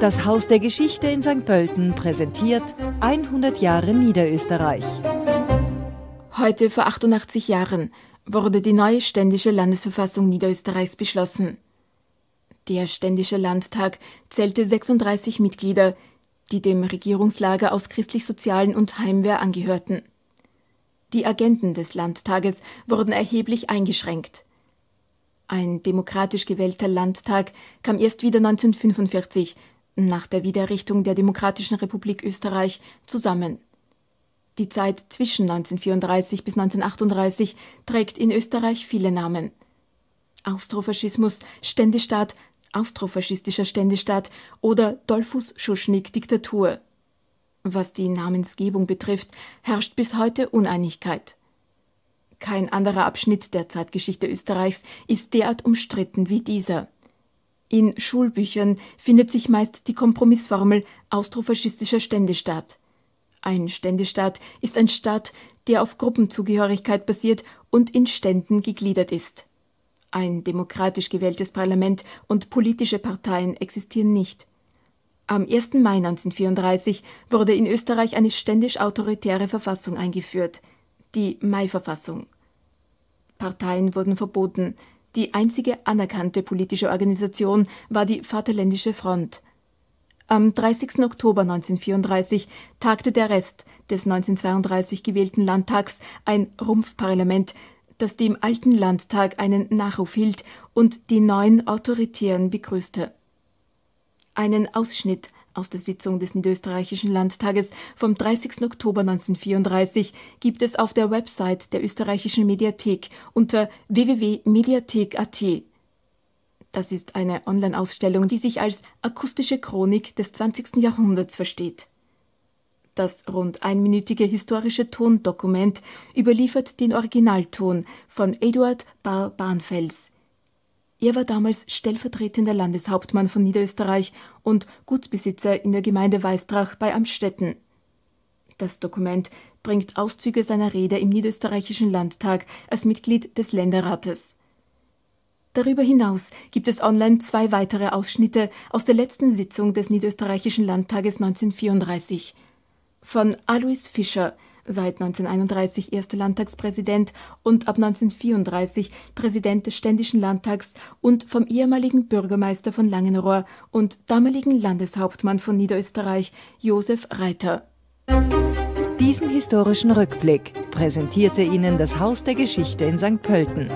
Das Haus der Geschichte in St. Pölten präsentiert 100 Jahre Niederösterreich. Heute vor 88 Jahren wurde die neue ständische Landesverfassung Niederösterreichs beschlossen. Der ständische Landtag zählte 36 Mitglieder, die dem Regierungslager aus christlich-sozialen und Heimwehr angehörten. Die Agenten des Landtages wurden erheblich eingeschränkt. Ein demokratisch gewählter Landtag kam erst wieder 1945 nach der Wiedererrichtung der Demokratischen Republik Österreich zusammen. Die Zeit zwischen 1934 bis 1938 trägt in Österreich viele Namen. Austrofaschismus, Ständestaat, austrofaschistischer Ständestaat oder Dollfuß-Schuschnigg-Diktatur. Was die Namensgebung betrifft, herrscht bis heute Uneinigkeit. Kein anderer Abschnitt der Zeitgeschichte Österreichs ist derart umstritten wie dieser. In Schulbüchern findet sich meist die Kompromissformel austrofaschistischer Ständestaat. Ein Ständestaat ist ein Staat, der auf Gruppenzugehörigkeit basiert und in Ständen gegliedert ist. Ein demokratisch gewähltes Parlament und politische Parteien existieren nicht. Am 1. Mai 1934 wurde in Österreich eine ständisch-autoritäre Verfassung eingeführt, die Mai-Verfassung. Parteien wurden verboten die einzige anerkannte politische Organisation war die Vaterländische Front. Am 30. Oktober 1934 tagte der Rest des 1932 gewählten Landtags ein Rumpfparlament, das dem alten Landtag einen Nachruf hielt und die neuen Autoritären begrüßte. Einen Ausschnitt aus der Sitzung des Niederösterreichischen Landtages vom 30. Oktober 1934 gibt es auf der Website der österreichischen Mediathek unter www.mediathek.at das ist eine Online-Ausstellung, die sich als akustische Chronik des 20. Jahrhunderts versteht. Das rund einminütige historische Tondokument überliefert den Originalton von Eduard Bar Barnfels. Er war damals stellvertretender Landeshauptmann von Niederösterreich und Gutsbesitzer in der Gemeinde Weistrach bei Amstetten. Das Dokument bringt Auszüge seiner Rede im niederösterreichischen Landtag als Mitglied des Länderrates. Darüber hinaus gibt es online zwei weitere Ausschnitte aus der letzten Sitzung des niederösterreichischen Landtages 1934. Von Alois Fischer, seit 1931 erster Landtagspräsident und ab 1934 Präsident des Ständischen Landtags und vom ehemaligen Bürgermeister von Langenrohr und damaligen Landeshauptmann von Niederösterreich Josef Reiter. Diesen historischen Rückblick präsentierte Ihnen das Haus der Geschichte in St. Pölten.